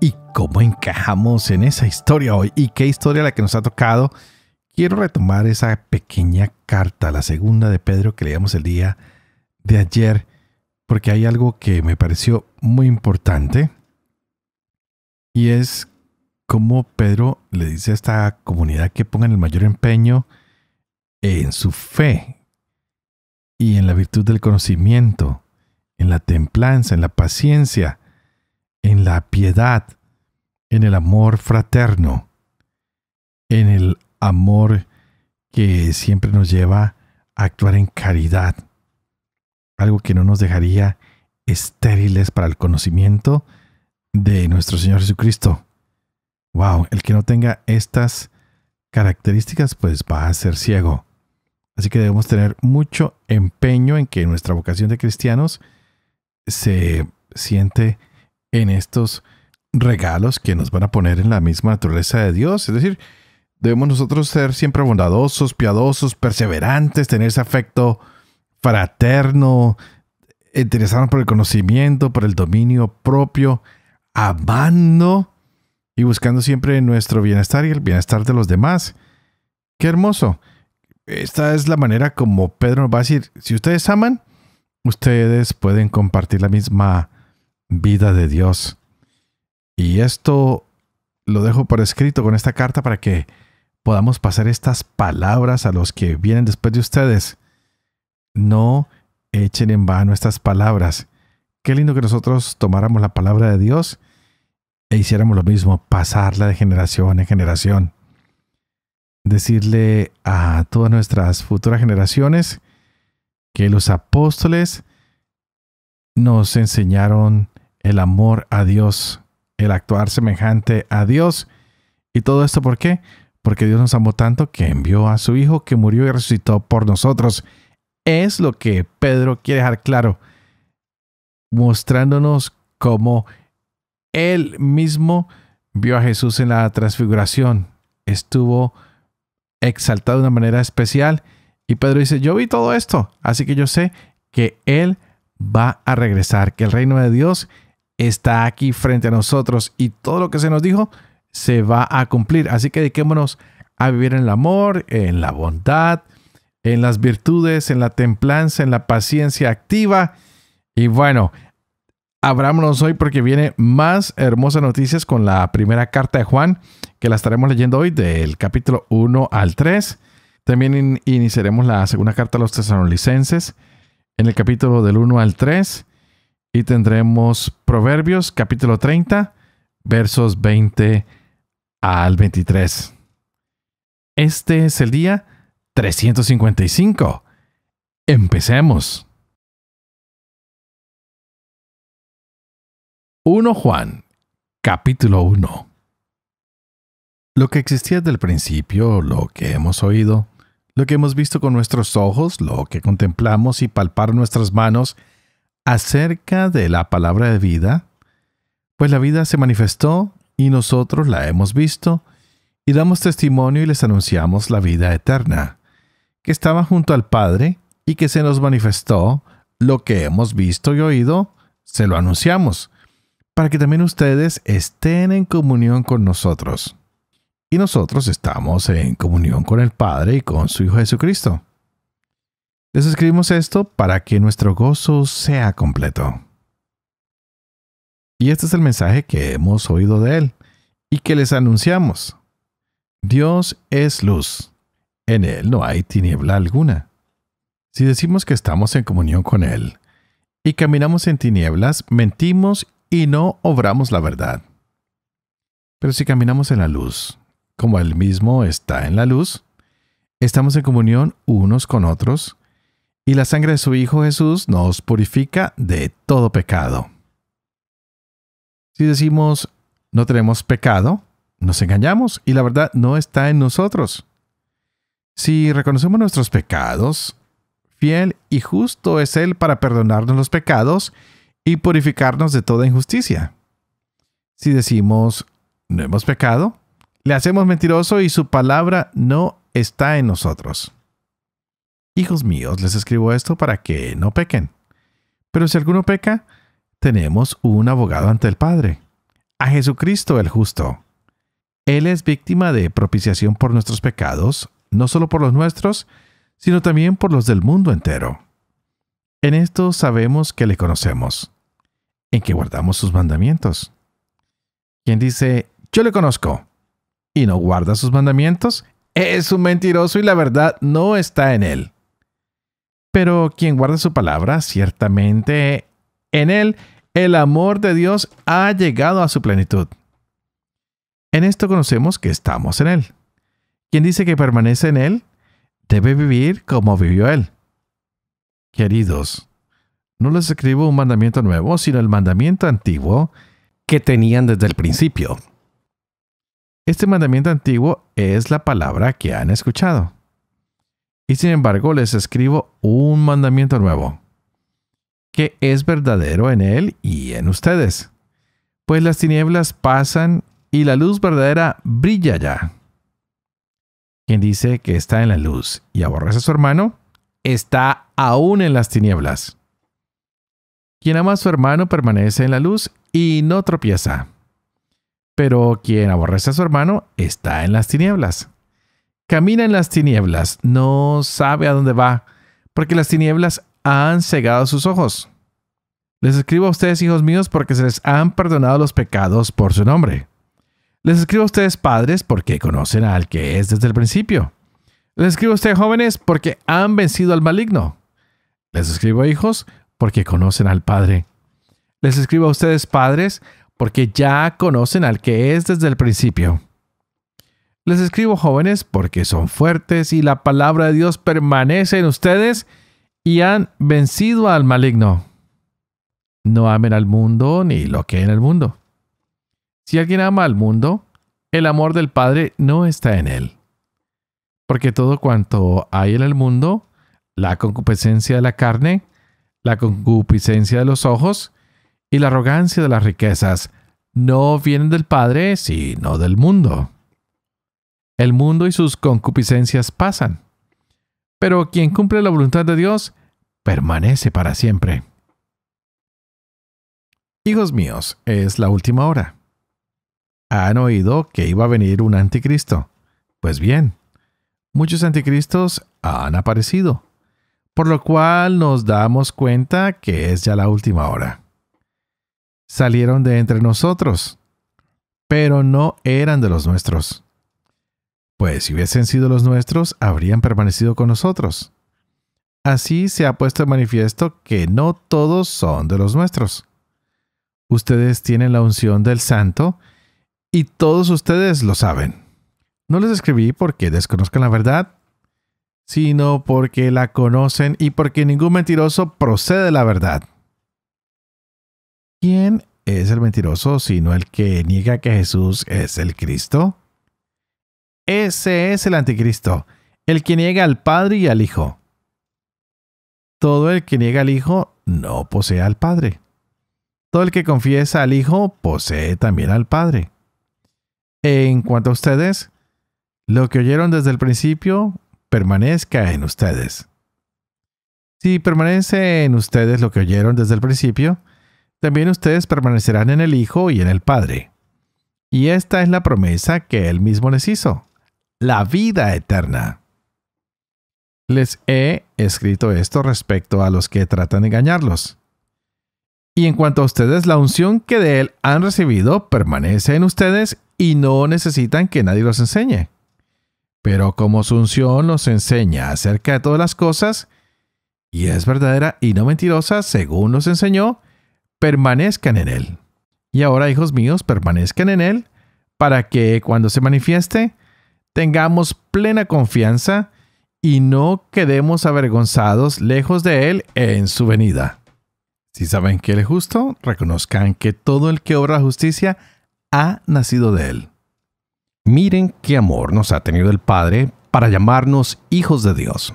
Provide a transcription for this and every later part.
y cómo encajamos en esa historia hoy y qué historia la que nos ha tocado. Quiero retomar esa pequeña carta, la segunda de Pedro que leíamos el día de ayer, porque hay algo que me pareció muy importante y es cómo Pedro le dice a esta comunidad que pongan el mayor empeño en su fe y en la virtud del conocimiento, en la templanza, en la paciencia en la piedad, en el amor fraterno, en el amor que siempre nos lleva a actuar en caridad, algo que no nos dejaría estériles para el conocimiento de nuestro Señor Jesucristo. Wow, el que no tenga estas características pues va a ser ciego. Así que debemos tener mucho empeño en que nuestra vocación de cristianos se siente en estos regalos que nos van a poner en la misma naturaleza de Dios. Es decir, debemos nosotros ser siempre bondadosos, piadosos, perseverantes, tener ese afecto fraterno, interesarnos por el conocimiento, por el dominio propio, amando y buscando siempre nuestro bienestar y el bienestar de los demás. Qué hermoso. Esta es la manera como Pedro nos va a decir, si ustedes aman, ustedes pueden compartir la misma vida de Dios. Y esto lo dejo por escrito con esta carta para que podamos pasar estas palabras a los que vienen después de ustedes. No echen en vano estas palabras. Qué lindo que nosotros tomáramos la palabra de Dios e hiciéramos lo mismo, pasarla de generación en generación. Decirle a todas nuestras futuras generaciones que los apóstoles nos enseñaron el amor a Dios, el actuar semejante a Dios. ¿Y todo esto por qué? Porque Dios nos amó tanto que envió a su Hijo que murió y resucitó por nosotros. Es lo que Pedro quiere dejar claro, mostrándonos cómo él mismo vio a Jesús en la transfiguración, estuvo exaltado de una manera especial y Pedro dice, yo vi todo esto, así que yo sé que Él va a regresar, que el reino de Dios está aquí frente a nosotros y todo lo que se nos dijo se va a cumplir. Así que dediquémonos a vivir en el amor, en la bondad, en las virtudes, en la templanza, en la paciencia activa. Y bueno, abrámonos hoy porque viene más hermosas noticias con la primera carta de Juan, que la estaremos leyendo hoy del capítulo 1 al 3. También iniciaremos la segunda carta a los tesalonicenses en el capítulo del 1 al 3 y tendremos Proverbios capítulo 30, versos 20 al 23. Este es el día 355. Empecemos. 1 Juan, capítulo 1. Lo que existía desde el principio, lo que hemos oído, lo que hemos visto con nuestros ojos, lo que contemplamos y palpar nuestras manos, acerca de la palabra de vida, pues la vida se manifestó y nosotros la hemos visto, y damos testimonio y les anunciamos la vida eterna, que estaba junto al Padre y que se nos manifestó lo que hemos visto y oído, se lo anunciamos, para que también ustedes estén en comunión con nosotros. Y nosotros estamos en comunión con el Padre y con su Hijo Jesucristo. Les escribimos esto para que nuestro gozo sea completo. Y este es el mensaje que hemos oído de Él y que les anunciamos. Dios es luz. En Él no hay tiniebla alguna. Si decimos que estamos en comunión con Él y caminamos en tinieblas, mentimos y no obramos la verdad. Pero si caminamos en la luz, como Él mismo está en la luz, estamos en comunión unos con otros y la sangre de su Hijo Jesús nos purifica de todo pecado. Si decimos no tenemos pecado, nos engañamos y la verdad no está en nosotros. Si reconocemos nuestros pecados, fiel y justo es Él para perdonarnos los pecados y purificarnos de toda injusticia. Si decimos no hemos pecado, le hacemos mentiroso y su palabra no está en nosotros. Hijos míos, les escribo esto para que no pequen. Pero si alguno peca, tenemos un abogado ante el Padre, a Jesucristo el justo. Él es víctima de propiciación por nuestros pecados, no solo por los nuestros, sino también por los del mundo entero. En esto sabemos que le conocemos, en que guardamos sus mandamientos. Quien dice, yo le conozco, y no guarda sus mandamientos, es un mentiroso y la verdad no está en él. Pero quien guarda su palabra, ciertamente en él el amor de Dios ha llegado a su plenitud. En esto conocemos que estamos en él. Quien dice que permanece en él, debe vivir como vivió él. Queridos, no les escribo un mandamiento nuevo, sino el mandamiento antiguo que tenían desde el principio. Este mandamiento antiguo es la palabra que han escuchado. Y sin embargo les escribo un mandamiento nuevo, que es verdadero en Él y en ustedes. Pues las tinieblas pasan y la luz verdadera brilla ya. Quien dice que está en la luz y aborrece a su hermano, está aún en las tinieblas. Quien ama a su hermano permanece en la luz y no tropieza. Pero quien aborrece a su hermano está en las tinieblas. Camina en las tinieblas, no sabe a dónde va, porque las tinieblas han cegado sus ojos. Les escribo a ustedes, hijos míos, porque se les han perdonado los pecados por su nombre. Les escribo a ustedes, padres, porque conocen al que es desde el principio. Les escribo a ustedes, jóvenes, porque han vencido al maligno. Les escribo hijos, porque conocen al Padre. Les escribo a ustedes, padres, porque ya conocen al que es desde el principio. Les escribo jóvenes porque son fuertes y la palabra de Dios permanece en ustedes y han vencido al maligno. No amen al mundo ni lo que hay en el mundo. Si alguien ama al mundo, el amor del Padre no está en él. Porque todo cuanto hay en el mundo, la concupiscencia de la carne, la concupiscencia de los ojos y la arrogancia de las riquezas, no vienen del Padre, sino del mundo. El mundo y sus concupiscencias pasan. Pero quien cumple la voluntad de Dios permanece para siempre. Hijos míos, es la última hora. Han oído que iba a venir un anticristo. Pues bien, muchos anticristos han aparecido, por lo cual nos damos cuenta que es ya la última hora. Salieron de entre nosotros, pero no eran de los nuestros pues si hubiesen sido los nuestros, habrían permanecido con nosotros. Así se ha puesto de manifiesto que no todos son de los nuestros. Ustedes tienen la unción del Santo y todos ustedes lo saben. No les escribí porque desconozcan la verdad, sino porque la conocen y porque ningún mentiroso procede de la verdad. ¿Quién es el mentiroso sino el que niega que Jesús es el Cristo? Ese es el anticristo, el que niega al Padre y al Hijo. Todo el que niega al Hijo no posee al Padre. Todo el que confiesa al Hijo posee también al Padre. En cuanto a ustedes, lo que oyeron desde el principio permanezca en ustedes. Si permanece en ustedes lo que oyeron desde el principio, también ustedes permanecerán en el Hijo y en el Padre. Y esta es la promesa que Él mismo les hizo, la vida eterna. Les he escrito esto respecto a los que tratan de engañarlos. Y en cuanto a ustedes, la unción que de Él han recibido permanece en ustedes y no necesitan que nadie los enseñe. Pero como su unción los enseña acerca de todas las cosas, y es verdadera y no mentirosa, según nos enseñó, permanezcan en Él. Y ahora, hijos míos, permanezcan en Él, para que cuando se manifieste, tengamos plena confianza y no quedemos avergonzados lejos de Él en su venida. Si saben que Él es justo, reconozcan que todo el que obra justicia ha nacido de Él. Miren qué amor nos ha tenido el Padre para llamarnos hijos de Dios.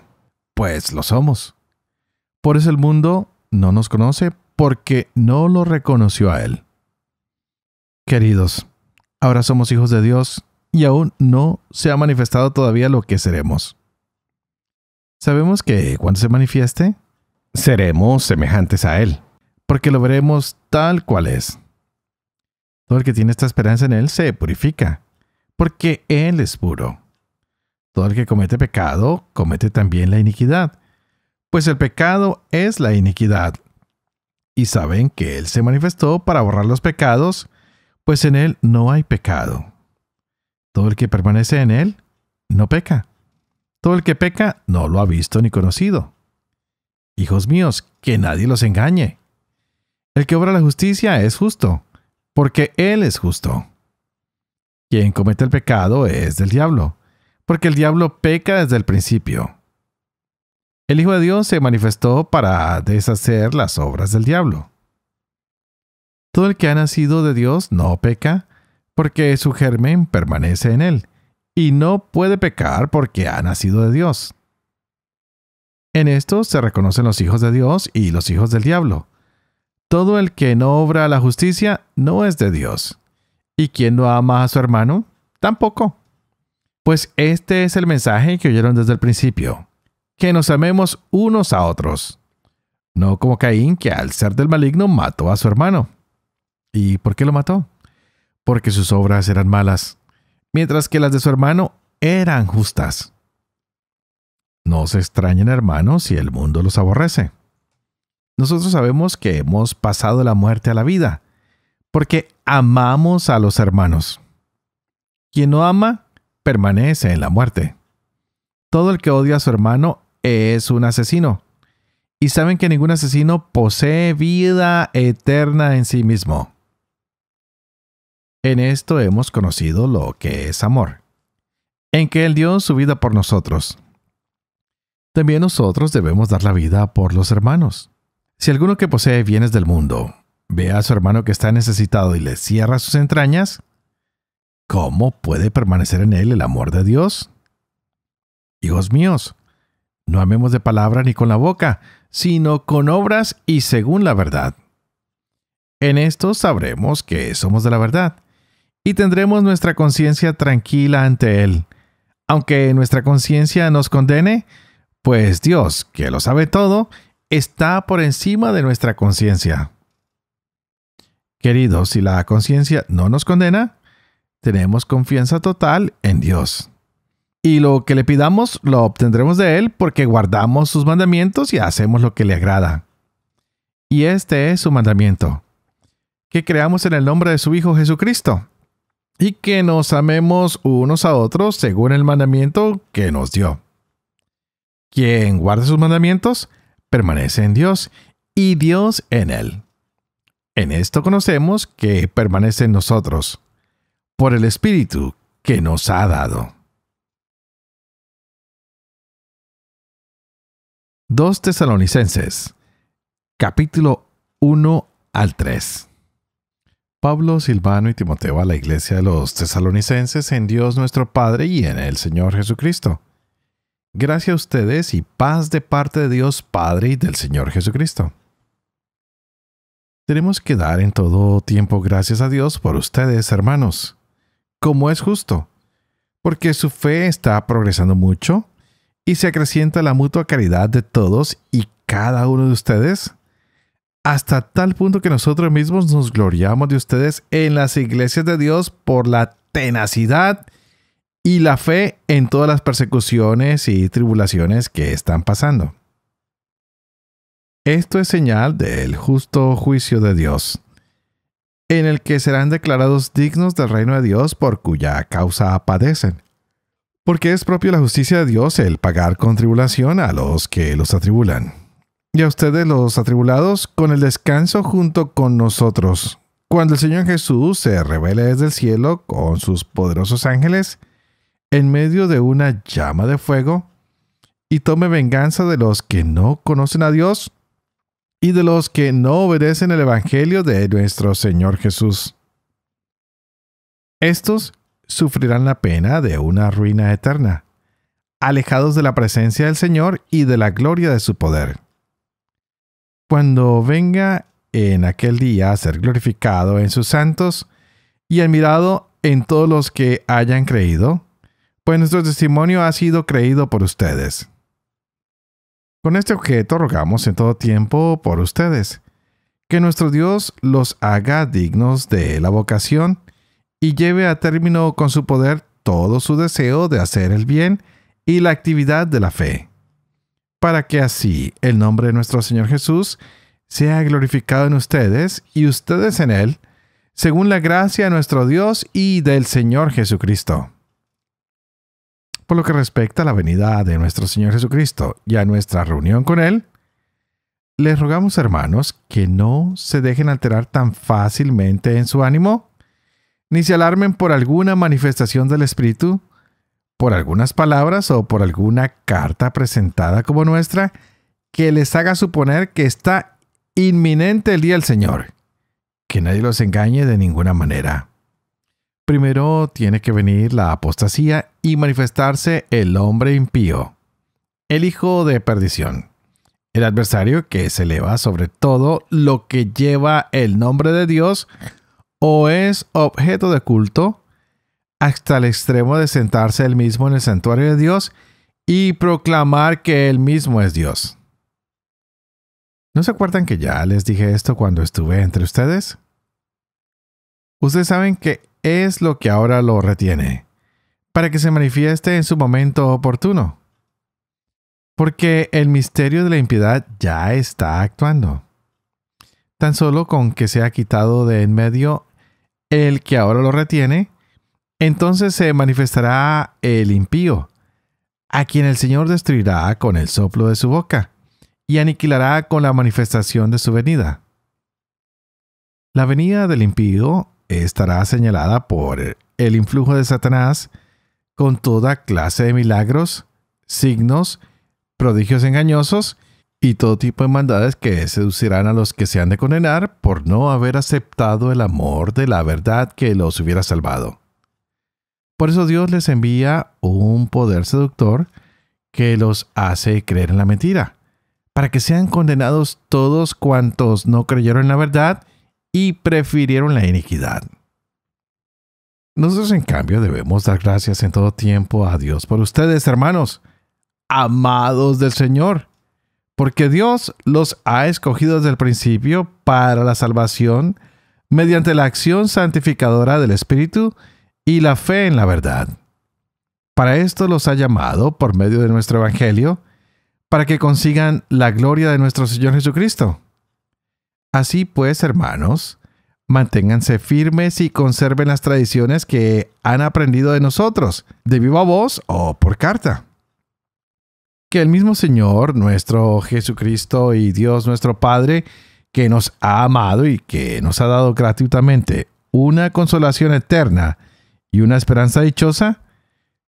Pues lo somos. Por eso el mundo no nos conoce porque no lo reconoció a Él. Queridos, ahora somos hijos de Dios y aún no se ha manifestado todavía lo que seremos. Sabemos que cuando se manifieste, seremos semejantes a Él, porque lo veremos tal cual es. Todo el que tiene esta esperanza en Él se purifica, porque Él es puro. Todo el que comete pecado comete también la iniquidad, pues el pecado es la iniquidad. Y saben que Él se manifestó para borrar los pecados, pues en Él no hay pecado. Todo el que permanece en él no peca. Todo el que peca no lo ha visto ni conocido. Hijos míos, que nadie los engañe. El que obra la justicia es justo, porque él es justo. Quien comete el pecado es del diablo, porque el diablo peca desde el principio. El Hijo de Dios se manifestó para deshacer las obras del diablo. Todo el que ha nacido de Dios no peca, porque su germen permanece en él, y no puede pecar porque ha nacido de Dios. En esto se reconocen los hijos de Dios y los hijos del diablo. Todo el que no obra la justicia no es de Dios, y quien no ama a su hermano, tampoco. Pues este es el mensaje que oyeron desde el principio, que nos amemos unos a otros, no como Caín que al ser del maligno mató a su hermano. ¿Y por qué lo mató? porque sus obras eran malas, mientras que las de su hermano eran justas. No se extrañen, hermanos, si el mundo los aborrece. Nosotros sabemos que hemos pasado la muerte a la vida, porque amamos a los hermanos. Quien no ama, permanece en la muerte. Todo el que odia a su hermano es un asesino. Y saben que ningún asesino posee vida eterna en sí mismo. En esto hemos conocido lo que es amor, en que Él dio su vida por nosotros. También nosotros debemos dar la vida por los hermanos. Si alguno que posee bienes del mundo ve a su hermano que está necesitado y le cierra sus entrañas, ¿cómo puede permanecer en él el amor de Dios? Hijos míos, no amemos de palabra ni con la boca, sino con obras y según la verdad. En esto sabremos que somos de la verdad, y tendremos nuestra conciencia tranquila ante Él. Aunque nuestra conciencia nos condene, pues Dios, que lo sabe todo, está por encima de nuestra conciencia. Queridos, si la conciencia no nos condena, tenemos confianza total en Dios. Y lo que le pidamos lo obtendremos de Él porque guardamos sus mandamientos y hacemos lo que le agrada. Y este es su mandamiento, que creamos en el nombre de su Hijo Jesucristo y que nos amemos unos a otros según el mandamiento que nos dio. Quien guarda sus mandamientos permanece en Dios y Dios en él. En esto conocemos que permanece en nosotros, por el Espíritu que nos ha dado. 2 Tesalonicenses, capítulo 1 al 3. Pablo, Silvano y Timoteo a la iglesia de los tesalonicenses en Dios nuestro Padre y en el Señor Jesucristo. Gracias a ustedes y paz de parte de Dios Padre y del Señor Jesucristo. Tenemos que dar en todo tiempo gracias a Dios por ustedes, hermanos, como es justo, porque su fe está progresando mucho y se acrecienta la mutua caridad de todos y cada uno de ustedes hasta tal punto que nosotros mismos nos gloriamos de ustedes en las iglesias de Dios por la tenacidad y la fe en todas las persecuciones y tribulaciones que están pasando. Esto es señal del justo juicio de Dios, en el que serán declarados dignos del reino de Dios por cuya causa padecen. Porque es propio la justicia de Dios el pagar con tribulación a los que los atribulan y a ustedes los atribulados con el descanso junto con nosotros. Cuando el Señor Jesús se revele desde el cielo con sus poderosos ángeles, en medio de una llama de fuego, y tome venganza de los que no conocen a Dios y de los que no obedecen el Evangelio de nuestro Señor Jesús. Estos sufrirán la pena de una ruina eterna, alejados de la presencia del Señor y de la gloria de su poder cuando venga en aquel día a ser glorificado en sus santos y admirado en todos los que hayan creído, pues nuestro testimonio ha sido creído por ustedes. Con este objeto rogamos en todo tiempo por ustedes, que nuestro Dios los haga dignos de la vocación y lleve a término con su poder todo su deseo de hacer el bien y la actividad de la fe para que así el nombre de nuestro Señor Jesús sea glorificado en ustedes y ustedes en Él, según la gracia de nuestro Dios y del Señor Jesucristo. Por lo que respecta a la venida de nuestro Señor Jesucristo y a nuestra reunión con Él, les rogamos, hermanos, que no se dejen alterar tan fácilmente en su ánimo, ni se alarmen por alguna manifestación del Espíritu, por algunas palabras o por alguna carta presentada como nuestra que les haga suponer que está inminente el día del Señor. Que nadie los engañe de ninguna manera. Primero tiene que venir la apostasía y manifestarse el hombre impío, el hijo de perdición, el adversario que se eleva sobre todo lo que lleva el nombre de Dios o es objeto de culto hasta el extremo de sentarse él mismo en el santuario de Dios y proclamar que él mismo es Dios. ¿No se acuerdan que ya les dije esto cuando estuve entre ustedes? Ustedes saben que es lo que ahora lo retiene, para que se manifieste en su momento oportuno. Porque el misterio de la impiedad ya está actuando. Tan solo con que se ha quitado de en medio el que ahora lo retiene, entonces se manifestará el impío, a quien el Señor destruirá con el soplo de su boca y aniquilará con la manifestación de su venida. La venida del impío estará señalada por el influjo de Satanás con toda clase de milagros, signos, prodigios engañosos y todo tipo de maldades que seducirán a los que se han de condenar por no haber aceptado el amor de la verdad que los hubiera salvado. Por eso Dios les envía un poder seductor que los hace creer en la mentira, para que sean condenados todos cuantos no creyeron en la verdad y prefirieron la iniquidad. Nosotros en cambio debemos dar gracias en todo tiempo a Dios por ustedes, hermanos, amados del Señor, porque Dios los ha escogido desde el principio para la salvación mediante la acción santificadora del Espíritu, y la fe en la verdad. Para esto los ha llamado, por medio de nuestro Evangelio, para que consigan la gloria de nuestro Señor Jesucristo. Así pues, hermanos, manténganse firmes y conserven las tradiciones que han aprendido de nosotros, de viva voz o por carta. Que el mismo Señor, nuestro Jesucristo y Dios nuestro Padre, que nos ha amado y que nos ha dado gratuitamente una consolación eterna, y una esperanza dichosa,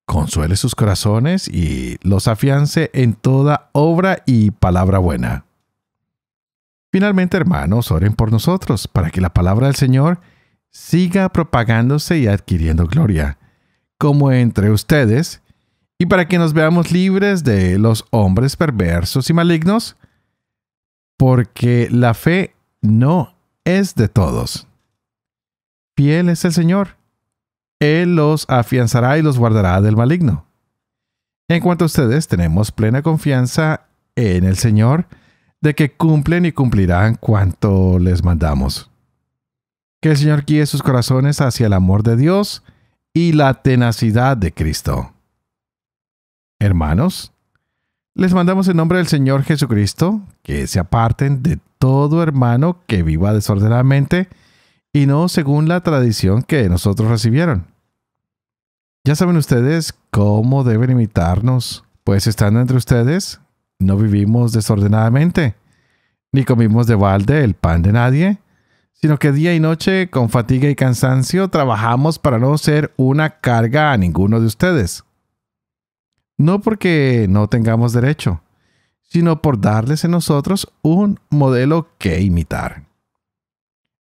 consuele sus corazones y los afiance en toda obra y palabra buena. Finalmente, hermanos, oren por nosotros, para que la palabra del Señor siga propagándose y adquiriendo gloria, como entre ustedes, y para que nos veamos libres de los hombres perversos y malignos, porque la fe no es de todos. Fiel es el Señor, él los afianzará y los guardará del maligno. En cuanto a ustedes, tenemos plena confianza en el Señor de que cumplen y cumplirán cuanto les mandamos. Que el Señor guíe sus corazones hacia el amor de Dios y la tenacidad de Cristo. Hermanos, les mandamos en nombre del Señor Jesucristo que se aparten de todo hermano que viva desordenadamente y no según la tradición que nosotros recibieron. Ya saben ustedes cómo deben imitarnos, pues estando entre ustedes, no vivimos desordenadamente, ni comimos de balde el pan de nadie, sino que día y noche, con fatiga y cansancio, trabajamos para no ser una carga a ninguno de ustedes. No porque no tengamos derecho, sino por darles en nosotros un modelo que imitar.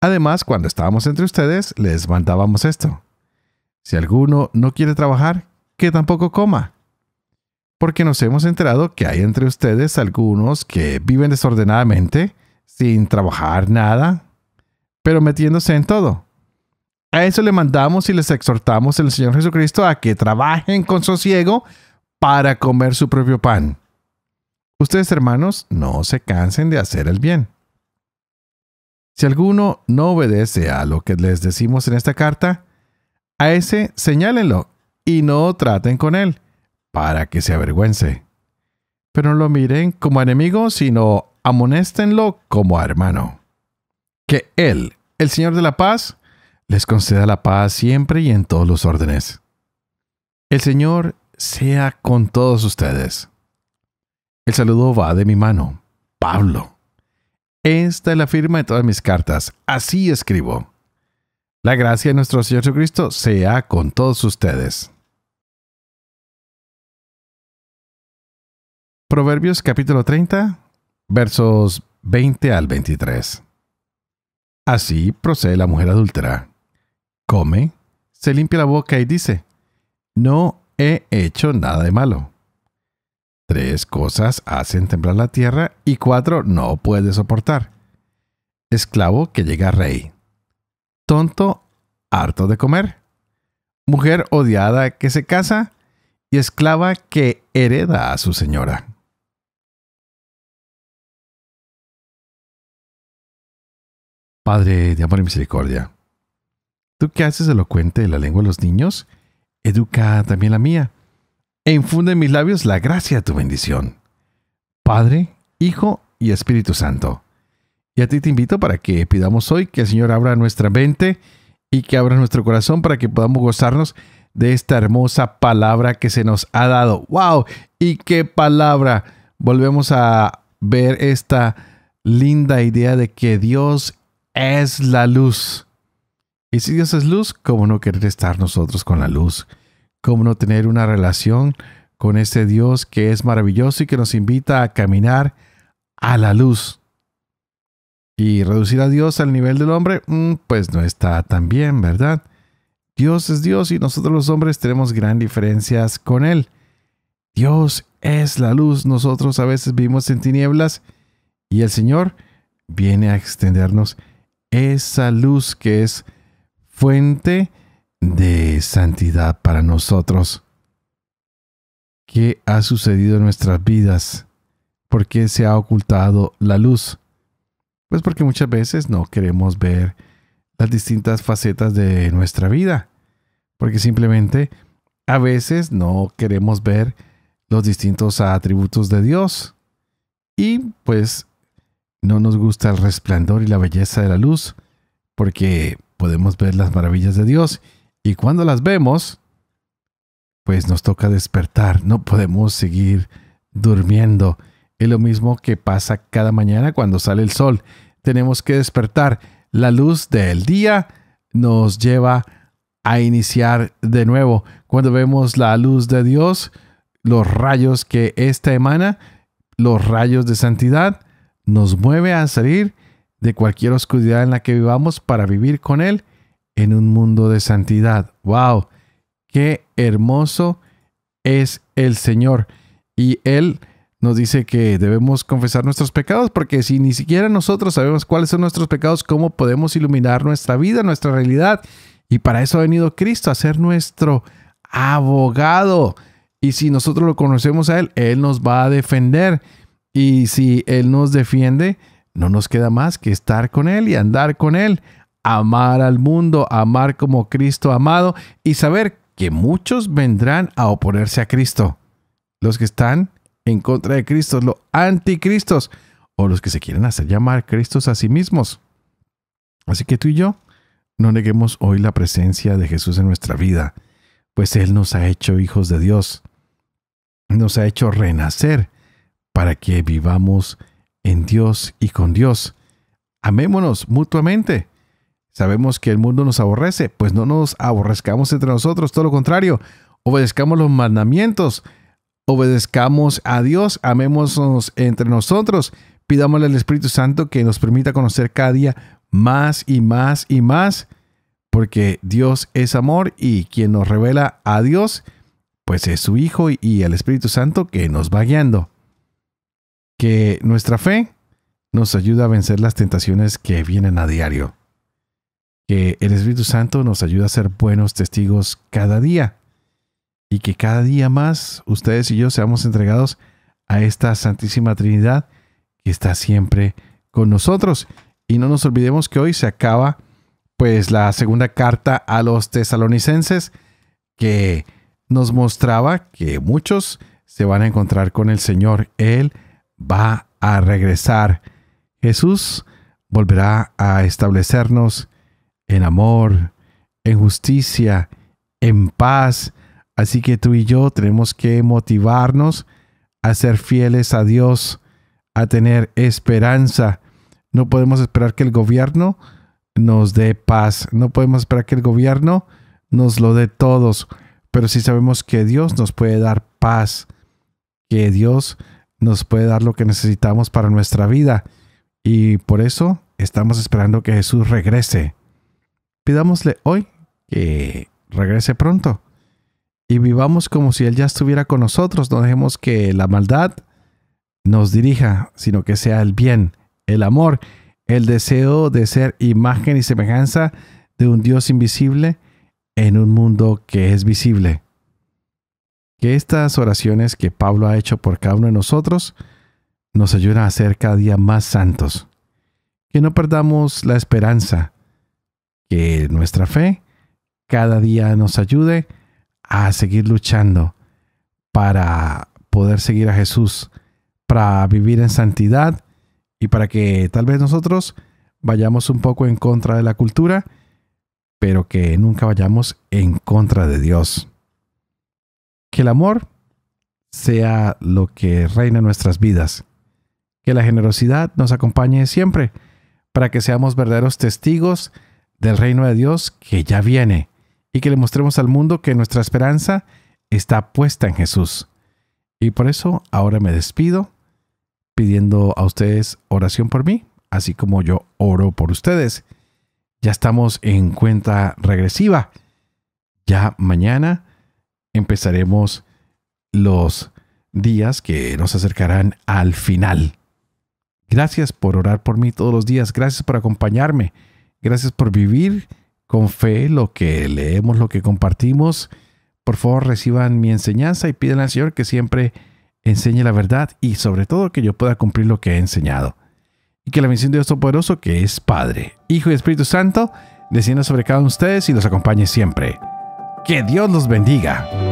Además, cuando estábamos entre ustedes, les mandábamos esto. Si alguno no quiere trabajar, que tampoco coma. Porque nos hemos enterado que hay entre ustedes algunos que viven desordenadamente, sin trabajar nada, pero metiéndose en todo. A eso le mandamos y les exhortamos el Señor Jesucristo a que trabajen con sosiego para comer su propio pan. Ustedes, hermanos, no se cansen de hacer el bien si alguno no obedece a lo que les decimos en esta carta, a ese señálenlo y no traten con él, para que se avergüence. Pero no lo miren como enemigo, sino amonéstenlo como hermano. Que Él, el Señor de la paz, les conceda la paz siempre y en todos los órdenes. El Señor sea con todos ustedes. El saludo va de mi mano, Pablo. Esta es la firma de todas mis cartas. Así escribo. La gracia de nuestro Señor Jesucristo sea con todos ustedes. Proverbios capítulo 30, versos 20 al 23. Así procede la mujer adúltera. Come, se limpia la boca y dice, no he hecho nada de malo. Tres cosas hacen temblar la tierra y cuatro no puede soportar. Esclavo que llega rey. Tonto harto de comer. Mujer odiada que se casa y esclava que hereda a su señora. Padre de amor y misericordia, tú que haces elocuente la lengua de los niños, educa también la mía e infunde en mis labios la gracia de tu bendición. Padre, Hijo y Espíritu Santo. Y a ti te invito para que pidamos hoy que el Señor abra nuestra mente y que abra nuestro corazón para que podamos gozarnos de esta hermosa palabra que se nos ha dado. ¡Wow! ¿Y qué palabra? Volvemos a ver esta linda idea de que Dios es la luz. Y si Dios es luz, ¿cómo no querer estar nosotros con la luz? cómo no tener una relación con ese Dios que es maravilloso y que nos invita a caminar a la luz. Y reducir a Dios al nivel del hombre, mm, pues no está tan bien, ¿verdad? Dios es Dios y nosotros los hombres tenemos gran diferencias con Él. Dios es la luz, nosotros a veces vivimos en tinieblas y el Señor viene a extendernos esa luz que es fuente de santidad para nosotros. ¿Qué ha sucedido en nuestras vidas? ¿Por qué se ha ocultado la luz? Pues porque muchas veces no queremos ver las distintas facetas de nuestra vida, porque simplemente a veces no queremos ver los distintos atributos de Dios y pues no nos gusta el resplandor y la belleza de la luz, porque podemos ver las maravillas de Dios y cuando las vemos, pues nos toca despertar, no podemos seguir durmiendo. Es lo mismo que pasa cada mañana cuando sale el sol. Tenemos que despertar. La luz del día nos lleva a iniciar de nuevo. Cuando vemos la luz de Dios, los rayos que ésta emana, los rayos de santidad, nos mueve a salir de cualquier oscuridad en la que vivamos para vivir con Él en un mundo de santidad. ¡Wow! ¡Qué hermoso es el Señor! Y Él nos dice que debemos confesar nuestros pecados, porque si ni siquiera nosotros sabemos cuáles son nuestros pecados, ¿cómo podemos iluminar nuestra vida, nuestra realidad? Y para eso ha venido Cristo, a ser nuestro abogado. Y si nosotros lo conocemos a Él, Él nos va a defender. Y si Él nos defiende, no nos queda más que estar con Él y andar con Él, amar al mundo, amar como Cristo amado y saber que muchos vendrán a oponerse a Cristo. Los que están en contra de Cristo, los anticristos o los que se quieren hacer llamar Cristos a sí mismos. Así que tú y yo no neguemos hoy la presencia de Jesús en nuestra vida, pues Él nos ha hecho hijos de Dios, nos ha hecho renacer para que vivamos en Dios y con Dios. Amémonos mutuamente Sabemos que el mundo nos aborrece, pues no nos aborrezcamos entre nosotros, todo lo contrario, obedezcamos los mandamientos, obedezcamos a Dios, amémonos entre nosotros, pidámosle al Espíritu Santo que nos permita conocer cada día más y más y más, porque Dios es amor y quien nos revela a Dios, pues es su Hijo y el Espíritu Santo que nos va guiando. Que nuestra fe nos ayuda a vencer las tentaciones que vienen a diario el Espíritu Santo nos ayuda a ser buenos testigos cada día y que cada día más ustedes y yo seamos entregados a esta Santísima Trinidad que está siempre con nosotros. Y no nos olvidemos que hoy se acaba pues la segunda carta a los tesalonicenses que nos mostraba que muchos se van a encontrar con el Señor. Él va a regresar. Jesús volverá a establecernos en amor, en justicia, en paz. Así que tú y yo tenemos que motivarnos a ser fieles a Dios, a tener esperanza. No podemos esperar que el gobierno nos dé paz, no podemos esperar que el gobierno nos lo dé todos, pero sí sabemos que Dios nos puede dar paz, que Dios nos puede dar lo que necesitamos para nuestra vida. Y por eso estamos esperando que Jesús regrese. Pidámosle hoy que regrese pronto y vivamos como si Él ya estuviera con nosotros. No dejemos que la maldad nos dirija, sino que sea el bien, el amor, el deseo de ser imagen y semejanza de un Dios invisible en un mundo que es visible. Que estas oraciones que Pablo ha hecho por cada uno de nosotros nos ayuden a ser cada día más santos. Que no perdamos la esperanza, que nuestra fe cada día nos ayude a seguir luchando para poder seguir a Jesús, para vivir en santidad y para que tal vez nosotros vayamos un poco en contra de la cultura, pero que nunca vayamos en contra de Dios. Que el amor sea lo que reina en nuestras vidas. Que la generosidad nos acompañe siempre, para que seamos verdaderos testigos del reino de Dios que ya viene y que le mostremos al mundo que nuestra esperanza está puesta en Jesús. Y por eso ahora me despido pidiendo a ustedes oración por mí, así como yo oro por ustedes. Ya estamos en cuenta regresiva. Ya mañana empezaremos los días que nos acercarán al final. Gracias por orar por mí todos los días. Gracias por acompañarme. Gracias por vivir con fe lo que leemos, lo que compartimos. Por favor, reciban mi enseñanza y piden al Señor que siempre enseñe la verdad y sobre todo que yo pueda cumplir lo que he enseñado. Y que la misión de Dios Todopoderoso, que es Padre, Hijo y Espíritu Santo, descienda sobre cada uno de ustedes y los acompañe siempre. Que Dios los bendiga.